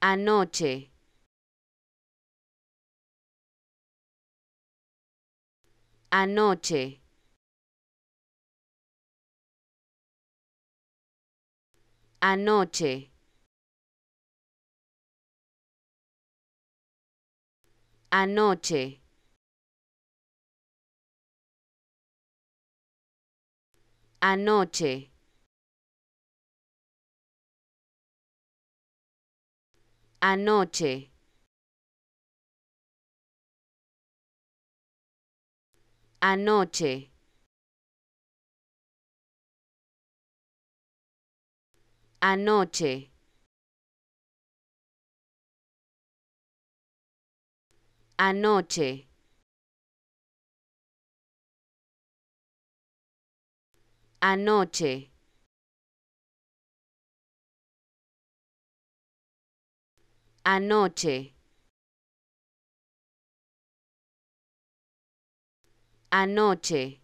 Anoche. Anoche. Anoche. Anoche. Anoche. Anoche. Anoche. Anoche. Anoche. Anoche. Anoche. Anoche.